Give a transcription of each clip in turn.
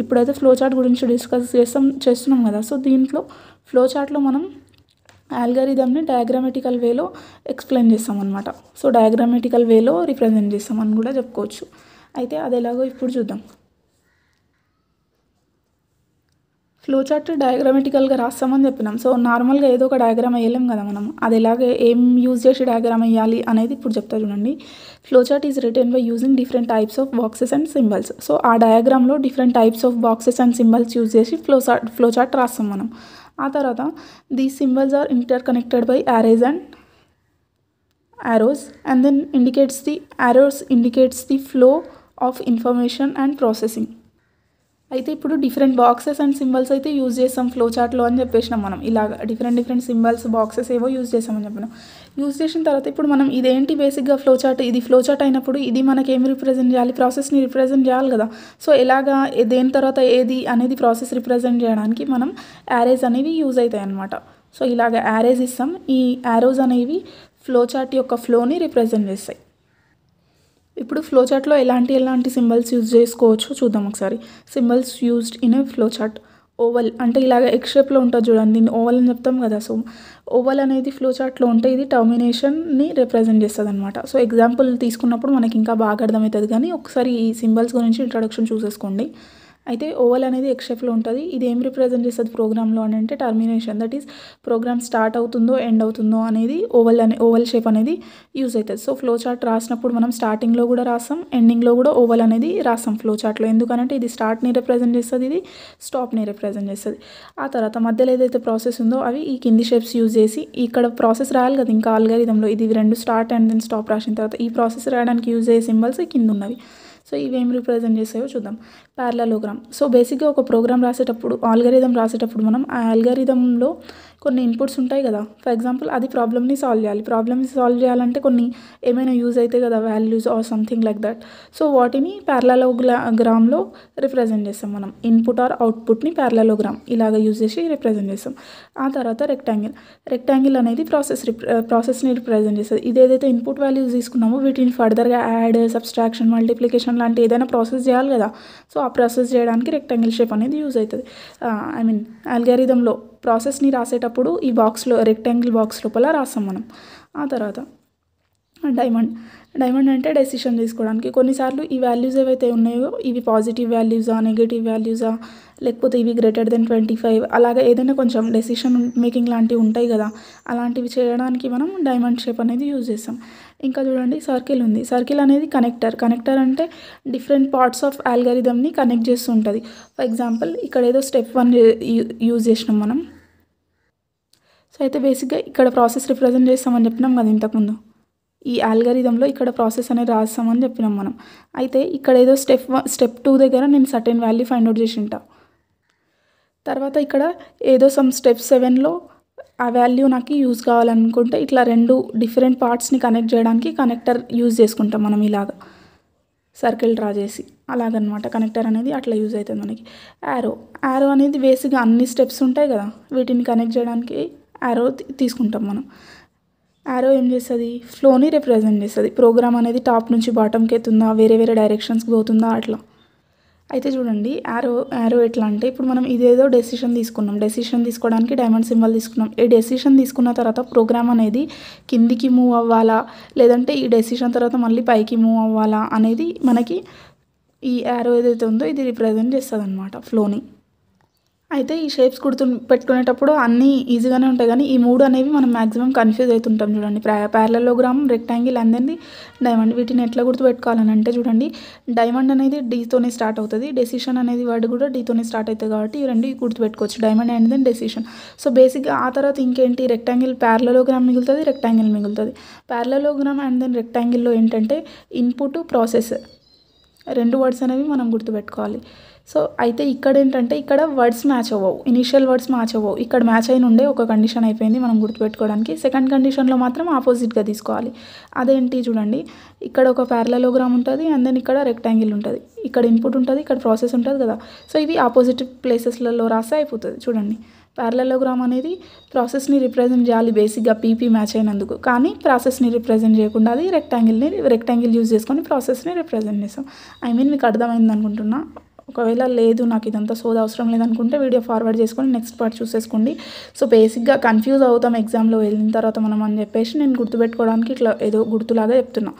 ఇప్పుడైతే flow chart గురించి discuss చేస్తాం చేస్తున్నాం కదా సో దీంట్లో ఫ్లో చార్ట్లో మనం యాల్గారిథమ్ని డయాగ్రామెటికల్ వేలో ఎక్స్ప్లెయిన్ చేస్తామన్నమాట సో డయాగ్రామెటికల్ వేలో రిప్రజెంట్ చేస్తామని కూడా చెప్పుకోవచ్చు అయితే అది ఎలాగో ఇప్పుడు చూద్దాం ఫ్లో చార్ట్ డయాగ్రామెటికల్గా రాస్తామని చెప్పినాం సో నార్మల్గా ఏదో ఒక డయాగ్రామ్ వేయలేం కదా మనం అది ఎలాగే ఏం యూజ్ చేసి డయాగ్రామ్ వేయాలి అనేది ఇప్పుడు చెప్తా చూడండి flow chart is written by using different types of boxes and symbols so ఆ డయాగ్రామ్లో different types of boxes and symbols use చేసి ఫ్లో చార్ట్ ఫ్లో చార్ట్ రాస్తాం మనం ఆ తర్వాత the symbols are interconnected by arrows and arrows and then indicates the arrows indicates the flow of information and processing అయితే ఇప్పుడు different boxes and symbols అయితే use చేస్తాం flow చార్ట్లో అని చెప్పేసినాం మనం ఇలా డిఫరెంట్ డిఫరెంట్ సింబల్స్ బాక్సెస్ ఏవో యూజ్ చేసామని చెప్పినాం యూజ్ చేసిన తర్వాత ఇప్పుడు మనం ఇదేంటి బేసిక్గా ఫ్లో చార్ట్ ఇది ఫ్లో చార్ట్ అయినప్పుడు ఇది మనకి ఏమి రిప్రజెంట్ చేయాలి ప్రాసెస్ని రిప్రజెంట్ చేయాలి కదా సో ఎలాగా దేని తర్వాత ఏది అనేది ప్రాసెస్ రిప్రజెంట్ చేయడానికి మనం యారేజ్ అనేవి యూజ్ అవుతాయి అన్నమాట సో ఇలాగ యారేజ్ ఇస్తాం ఈ యారోస్ అనేవి ఫ్లో చార్ట్ యొక్క ఫ్లోని రిప్రజెంట్ చేస్తాయి ఇప్పుడు ఫ్లో చార్ట్లో ఎలాంటి ఎలాంటి సింబల్స్ యూజ్ చేసుకోవచ్చో చూద్దాం ఒకసారి symbols used in a flow chart oval అంటే ఇలాగ ఎక్ షేప్లో ఉంటుంది చూడండి దీన్ని ఓవల్ అని చెప్తాం కదా సో ఓవల్ అనేది ఫ్లో చార్ట్లో ఉంటే ఇది టర్మినేషన్ని రిప్రజెంట్ చేస్తుంది అనమాట సో ఎగ్జాంపుల్ తీసుకున్నప్పుడు మనకి ఇంకా బాగా అర్థమవుతుంది కానీ ఒకసారి ఈ సింబల్స్ గురించి ఇంట్రడక్షన్ చూసేసుకోండి అయితే ఓవల్ అనేది ఎక్స్షెఫ్లో ఉంటుంది ఇది ఏం రిప్రజెంట్ చేస్తుంది ప్రోగ్రామ్లో అని అంటే termination that is program start అవుతుందో ఎండ్ అవుతుందో అనేది ఓవల్ అనే ఓవల్ షేప్ అనేది యూజ్ అవుతుంది సో ఫ్లో చార్ట్ రాసినప్పుడు మనం స్టార్టింగ్లో కూడా రాస్తాం ఎండింగ్లో కూడా ఓవల్ అనేది రాస్తాం ఫ్లో చార్ట్లో ఎందుకనంటే ఇది స్టార్ట్ని రిప్రజెంట్ చేస్తుంది ఇది స్టాప్ని రిప్రజెంట్ చేస్తుంది ఆ తర్వాత మధ్యలో ఏదైతే ప్రాసెస్ ఉందో అవి ఈ కింది షేప్స్ యూజ్ చేసి ఇక్కడ ప్రాసెస్ రాయాలి కదా ఇంకా ఆల్గారిథంలో ఇది రెండు స్టార్ట్ అండ్ దెన్ స్టాప్ రాసిన తర్వాత ఈ ప్రాసెస్ రాయడానికి యూజ్ అయ్యే సింబల్స్ కింద ఉన్నవి సో ఇవేం రిప్రజెంట్ చేస్తాయో చూద్దాం ప్యారలలోగ్రామ్ సో బేసిక్గా ఒక ప్రోగ్రామ్ రాసేటప్పుడు ఆల్గరిథం రాసేటప్పుడు మనం ఆ ఆల్గరిథంలో కొన్ని ఇన్పుట్స్ ఉంటాయి కదా ఫర్ ఎగ్జాంపుల్ అది ప్రాబ్లమ్ని సాల్వ్ చేయాలి ప్రాబ్లమ్స్ సాల్వ్ చేయాలంటే కొన్ని ఏమైనా యూజ్ అవుతాయి కదా values or something like that so వాటిని గ్రామ్లో రిప్రజెంట్ చేస్తాం మనం ఇన్పుట్ ఆర్ అవుట్పుట్ని గ్రామ్ ఇలాగ యూజ్ చేసి రిప్రజెంట్ చేస్తాం ఆ తర్వాత రెక్టాంగిల్ రెక్టాంగిల్ అనేది ప్రాసెస్ ప్రాసెస్ని రిప్రజెంట్ చేస్తుంది ఇదేదైతే ఇన్పుట్ వాల్యూస్ తీసుకున్నామో వీటిని ఫర్దర్గా యాడ్ సబ్స్ట్రాక్షన్ మల్టిప్లికేషన్ లాంటి ఏదైనా ప్రాసెస్ చేయాలి కదా సో ఆ ప్రాసెస్ చేయడానికి రెక్టాంగిల్ షేప్ అనేది యూజ్ అవుతుంది ఐ మీన్ అల్గారిథంలో ప్రాసెస్ని రాసేటప్పుడు ఈ బాక్స్లో రెక్టాంగిల్ బాక్స్ లోపల రాస్తాం మనం ఆ తర్వాత డైమండ్ డైమండ్ అంటే డెసిషన్ తీసుకోవడానికి కొన్నిసార్లు ఈ వాల్యూస్ ఏవైతే ఉన్నాయో ఇవి పాజిటివ్ వాల్యూసా నెగిటివ్ వాల్యూసా లేకపోతే ఇవి గ్రేటర్ దెన్ ట్వంటీ ఫైవ్ అలాగే ఏదైనా కొంచెం డెసిషన్ మేకింగ్ లాంటివి ఉంటాయి కదా అలాంటివి చేయడానికి మనం డైమండ్ షేప్ అనేది యూజ్ చేస్తాం ఇంకా చూడండి సర్కిల్ ఉంది సర్కిల్ అనేది కనెక్టర్ కనెక్టర్ అంటే డిఫరెంట్ పార్ట్స్ ఆఫ్ ఆల్గారిథమ్ని కనెక్ట్ చేస్తూ ఉంటుంది ఫర్ ఎగ్జాంపుల్ ఇక్కడ ఏదో స్టెప్ వన్ యూజ్ చేసినాం మనం సో అయితే బేసిక్గా ఇక్కడ ప్రాసెస్ రిప్రజెంట్ చేస్తామని చెప్పినాం కదా ఇంతకుముందు ఈ ఆల్గరిథంలో ఇక్కడ ప్రాసెస్ అనేది రాస్తామని చెప్పినాం మనం అయితే ఇక్కడ ఏదో స్టెప్ స్టెప్ టూ దగ్గర నేను సర్టెన్ వాల్యూ ఫైండ్ అవుట్ చేసి ఉంటా తర్వాత ఇక్కడ ఏదో సమ్ స్టెప్ సెవెన్లో ఆ వాల్యూ నాకు యూజ్ కావాలనుకుంటే ఇట్లా రెండు డిఫరెంట్ పార్ట్స్ని కనెక్ట్ చేయడానికి కనెక్టర్ యూజ్ చేసుకుంటాం మనం ఇలాగా సర్కిల్ డ్రా చేసి అలాగనమాట కనెక్టర్ అనేది అట్లా యూజ్ అవుతుంది మనకి యారో యారో అనేది బేసిక్గా అన్ని స్టెప్స్ ఉంటాయి కదా వీటిని కనెక్ట్ చేయడానికి యారో తీసుకుంటాం మనం యారో ఏం చేస్తుంది ఫ్లోని రిప్రజెంట్ చేస్తుంది ప్రోగ్రామ్ అనేది టాప్ నుంచి బాటంకి ఎత్తుందా వేరే వేరే డైరెక్షన్స్కి పోతుందా అట్లా అయితే చూడండి యారో యారో ఎట్లా అంటే ఇప్పుడు మనం ఇదేదో డెసిషన్ తీసుకున్నాం డెసిషన్ తీసుకోవడానికి డైమండ్ సింబల్ తీసుకున్నాం ఈ డెసిషన్ తీసుకున్న తర్వాత ప్రోగ్రామ్ అనేది కిందికి మూవ్ అవ్వాలా లేదంటే ఈ డెసిషన్ తర్వాత మళ్ళీ పైకి మూవ్ అవ్వాలా అనేది మనకి ఈ యారో ఏదైతే ఉందో ఇది రిప్రజెంట్ చేస్తుంది అనమాట ఫ్లోని అయితే ఈ షేప్స్ కుడుతు పెట్టుకునేటప్పుడు అన్నీ ఈజీగానే ఉంటాయి కానీ ఈ మూడు అనేవి మనం మాక్సిమం కన్ఫ్యూజ్ అవుతుంటాం చూడండి ప్యారలోగ్రామ్ రెక్టాంగిల్ అందండి డైమండ్ వీటిని ఎట్లా గుర్తుపెట్టుకోవాలని అంటే చూడండి డైమండ్ అనేది డీతోనే స్టార్ట్ అవుతుంది డెసిషన్ అనేది వర్డ్ కూడా డీతోనే స్టార్ట్ అవుతుంది కాబట్టి ఈ రెండు గుర్తుపెట్టుకోవచ్చు diamond and then decision so బేసిక్గా ఆ తర్వాత ఇంకేంటి రెక్టాంగిల్ ప్యారలోగ్రామ్ మిగులుతుంది రెక్టాంగిల్ మిగులుతుంది ప్యారలోగ్రామ్ అండ్ దెన్ రెక్టాంగిల్లో ఏంటంటే ఇన్పుట్ ప్రాసెస్ రెండు వర్డ్స్ అనేవి మనం గుర్తుపెట్టుకోవాలి సో అయితే ఇక్కడ ఏంటంటే ఇక్కడ వర్డ్స్ మ్యాచ్ అవ్వవు ఇనిషియల్ వర్డ్స్ మ్యాచ్ అవ్వవు ఇక్కడ మ్యాచ్ అయిన ఉండే ఒక కండిషన్ అయిపోయింది మనం గుర్తుపెట్టుకోవడానికి సెకండ్ కండిషన్లో మాత్రం ఆపోజిట్గా తీసుకోవాలి అదేంటి చూడండి ఇక్కడ ఒక ప్యారలలోగ్రామ్ ఉంటుంది అండ్ దెన్ ఇక్కడ రెక్టాంగిల్ ఉంటుంది ఇక్కడ ఇన్పుట్ ఉంటుంది ఇక్కడ ప్రాసెస్ ఉంటుంది కదా సో ఇవి ఆపోజిట్ ప్లేసెస్లలో రాస్తే అయిపోతుంది చూడండి ప్యారలలోగ్రామ్ అనేది ప్రాసెస్ని రిప్రజెంట్ చేయాలి బేసిక్గా పీపీ మ్యాచ్ అయినందుకు కానీ ప్రాసెస్ని రిప్రజెంట్ చేయకుండా అది రెక్టాంగిల్ని రెక్టాంగిల్ యూజ్ చేసుకొని ప్రాసెస్ని రిప్రజెంట్ చేస్తాం ఐ మీన్ మీకు అర్థమైంది అనుకుంటున్నా ఒకవేళ లేదు నాకు ఇదంతా సోద అవసరం లేదనుకుంటే వీడియో ఫార్వర్డ్ చేసుకొని నెక్స్ట్ పార్ట్ చూసేసుకోండి సో బేసిక్గా కన్ఫ్యూజ్ అవుతాం ఎగ్జామ్లో వెళ్ళిన తర్వాత మనం అని చెప్పేసి నేను గుర్తుపెట్టుకోవడానికి ఇట్లా ఏదో గుర్తులాగా చెప్తున్నా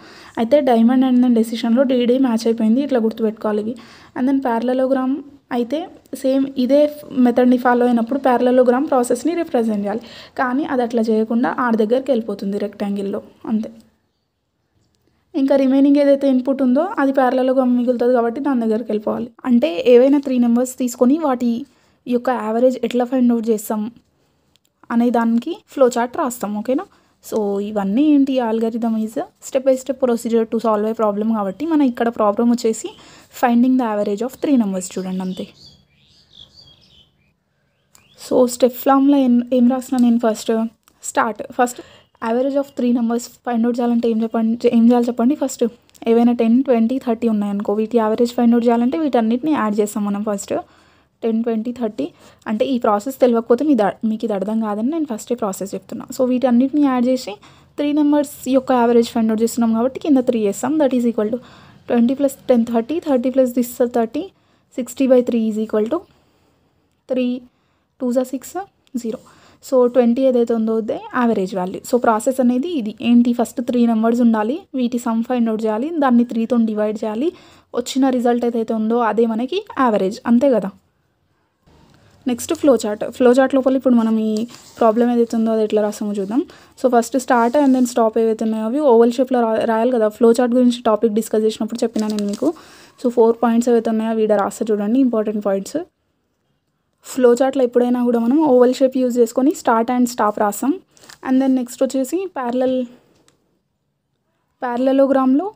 అయితే డైమండ్ అండ్ దెన్ డెసిషన్లో డీడీ మ్యాచ్ అయిపోయింది ఇట్లా గుర్తుపెట్టుకోవాలి అండ్ దెన్ ప్యారలలోగ్రామ్ అయితే సేమ్ ఇదే మెథడ్ని ఫాలో అయినప్పుడు ప్యారలలోగ్రామ్ ప్రాసెస్ని రిప్రజెంట్ చేయాలి కానీ అది అట్లా చేయకుండా ఆడ దగ్గరికి వెళ్ళిపోతుంది రెక్టాంగిల్లో అంతే ఇంకా రిమైనింగ్ ఏదైతే ఇన్పుట్ ఉందో అది ప్యారలలోగా మిగులుతుంది కాబట్టి దాని దగ్గరికి వెళ్ళిపోవాలి అంటే ఏవైనా త్రీ నెంబర్స్ తీసుకొని వాటి యొక్క యావరేజ్ ఎట్లా ఫైండ్ అవుట్ చేస్తాం అనే దానికి ఫ్లో చార్ట్ రాస్తాం ఓకేనా సో ఇవన్నీ ఏంటి algorithm is step by step procedure to solve అయ్యే ప్రాబ్లమ్ కాబట్టి మన ఇక్కడ ప్రాబ్లమ్ వచ్చేసి finding the average of three numbers చూడండి అంతే సో స్టెప్ ఫామ్లో ఏం ఏం రాసిన నేను first start first average of three numbers find out చేయాలంటే ఏం చెప్పండి ఏం చేయాలి చెప్పండి ఫస్ట్ ఏవైనా టెన్ ట్వంటీ థర్టీ ఉన్నాయనుకో వీటి యావరేజ్ ఫైండ్ అవుట్ చేయాలంటే వీటన్నిటిని యాడ్ చేస్తాం మనం ఫస్ట్ టెన్ ట్వంటీ థర్టీ అంటే ఈ ప్రాసెస్ తెలియకపోతే మీ మీకు ఇది అర్థం కాదని నేను ఫస్టే ప్రాసెస్ చెప్తున్నా సో వీటన్నిటిని యాడ్ చేసి త్రీ నెంబర్స్ యొక్క యావరేజ్ ఫైండ్ అవుట్ చేస్తున్నాం కాబట్టి కింద త్రీ చేస్తాం that is equal to twenty plus ten thirty thirty plus this thirty sixty by three is equal to three two జా సిక్స్ జీరో సో ట్వంటీ ఏదైతే ఉందో అదే యావరేజ్ వాల్యూ సో ప్రాసెస్ అనేది ఇది ఏంటి ఫస్ట్ త్రీ నెంబర్స్ ఉండాలి వీటి some find out చేయాలి దాన్ని త్రీతో డివైడ్ చేయాలి వచ్చిన రిజల్ట్ ఏదైతే ఉందో అదే మనకి యావరేజ్ అంతే కదా next flow chart flow chart లోపల ఇప్పుడు మనం ఈ ప్రాబ్లం ఏదైతే ఉందో అది ఎట్లా రాస్తామో చూద్దాం so first start and then stop ఏవైతే ఉన్నాయో అవి ఓవల్ షేప్లో రా రాయాలి కదా ఫ్లో చార్ట్ గురించి టాపిక్ డిస్కస్ చేసినప్పుడు చెప్పినా నేను మీకు సో ఫోర్ పాయింట్స్ ఏవైతే ఉన్నాయో వీడ రాస్తా చూడండి ఇంపార్టెంట్ పాయింట్స్ ఫ్లో చార్ట్లో ఎప్పుడైనా కూడా మనం ఓవల్ షేప్ యూజ్ చేసుకొని స్టార్ట్ అండ్ స్టాప్ రాస్తాం అండ్ దెన్ నెక్స్ట్ వచ్చేసి ప్యారలల్ ప్యారలలోగ్రామ్లో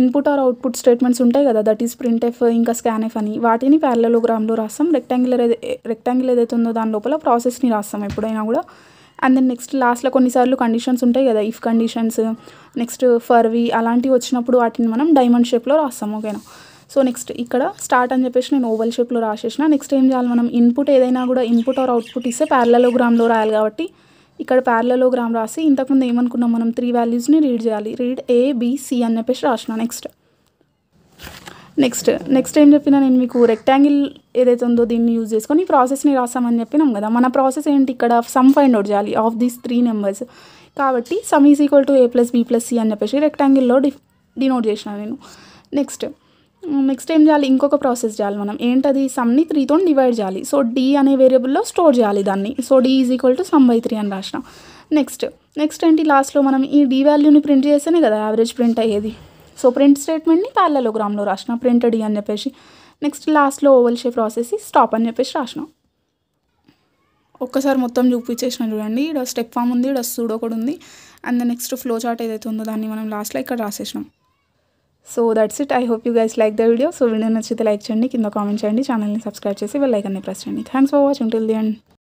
ఇన్పుట్ ఆర్ అవుట్పుట్ స్టేట్మెంట్స్ ఉంటాయి కదా దట్ ఈస్ ప్రింట్ ఎఫ్ ఇంకా స్కాన్ ఎఫ్ అని వాటిని ప్యారలలోగ్రామ్లో రాస్తాం రెక్టాంగులర్ రెక్టాంగిల్ ఏదైతే ఉందో దాని లోపల ప్రాసెస్ని రాస్తాం ఎప్పుడైనా కూడా అండ్ దెన్ నెక్స్ట్ లాస్ట్లో కొన్నిసార్లు కండిషన్స్ ఉంటాయి కదా ఇఫ్ కండిషన్స్ నెక్స్ట్ ఫర్వి అలాంటివి వచ్చినప్పుడు వాటిని మనం డైమండ్ షేప్లో రాస్తాం ఓకేనా సో నెక్స్ట్ ఇక్కడ స్టార్ట్ అని చెప్పేసి నేను ఓవల్ షేప్లో రాసేసిన నెక్స్ట్ ఏం చేయాలి మనం ఇన్పుట్ ఏదైనా కూడా ఇన్పుట్ ఆర్ అవుట్పుట్ ఇస్తే ప్యారలలోగ్రామ్లో రాయాలి కాబట్టి ఇక్కడ ప్యారలలోగ్రామ్ రాసి ఇంతకుముందు ఏమనుకున్నాం మనం త్రీ వాల్యూస్ని రీడ్ చేయాలి రీడ్ ఏ బీసీ అని చెప్పేసి రాసిన నెక్స్ట్ నెక్స్ట్ నెక్స్ట్ ఏం చెప్పినా నేను మీకు రెక్టాంగిల్ ఏదైతే ఉందో దీన్ని యూజ్ చేసుకొని ప్రాసెస్ని రాసామని చెప్పినాం కదా మన ప్రాసెస్ ఏంటి ఇక్కడ సమ్ ఫైండ్ అవుట్ చేయాలి ఆఫ్ దీస్ త్రీ నెంబర్స్ కాబట్టి sum is equal to A plus B plus C అని చెప్పేసి రెక్టాంగిల్లో డి డినోట్ చేసిన నేను నెక్స్ట్ నెక్స్ట్ ఏం చేయాలి ఇంకొక ప్రాసెస్ చేయాలి మనం ఏంటది సమ్ని త్రీతో డివైడ్ చేయాలి సో డి అనే వేరియబుల్లో స్టోర్ చేయాలి దాన్ని so D is equal to sum by three అని రాసిన నెక్స్ట్ నెక్స్ట్ ఏంటి లాస్ట్లో మనం ఈ డి వాల్యూని ప్రింట్ చేస్తేనే కదా యావరేజ్ ప్రింట్ అయ్యేది సో ప్రింట్ స్టేట్మెంట్ని గ్రామ్లో రాసిన ప్రింట్ డి అని చెప్పేసి నెక్స్ట్ లాస్ట్లో ఓవల్ షేప్ ప్రాసెస్ స్టాప్ అని చెప్పేసి రాసిన ఒక్కసారి మొత్తం చూపించేసిన చూడండి ఇక్కడ స్టెప్ ఫామ్ ఉంది ఇక్కడ సూడో కూడా ఉంది అండ్ నెక్స్ట్ ఫ్లో చార్ట్ ఏదైతే ఉందో దాన్ని మనం లాస్ట్లో ఇక్కడ రాసేసినాం so that's it I hope you guys like the video so video నచ్చితే లైక్ చేయండి కింద కామెంట్ చేయండి ఛానల్ని సబ్స్క్రైబ్ చేసి వెళ్ళైకన్ని ప్రెస్ చేయండి thanks for watching till the and